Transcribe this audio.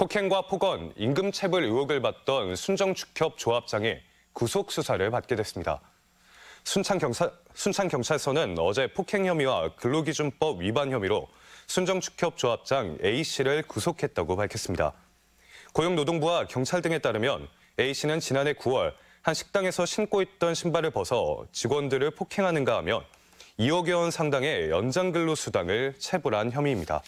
폭행과 폭언, 임금체불 의혹을 받던 순정축협 조합장이 구속 수사를 받게 됐습니다. 순창경찰, 순창경찰서는 어제 폭행 혐의와 근로기준법 위반 혐의로 순정축협 조합장 A씨를 구속했다고 밝혔습니다. 고용노동부와 경찰 등에 따르면 A씨는 지난해 9월 한 식당에서 신고 있던 신발을 벗어 직원들을 폭행하는가 하면 2억여 원 상당의 연장근로 수당을 체불한 혐의입니다.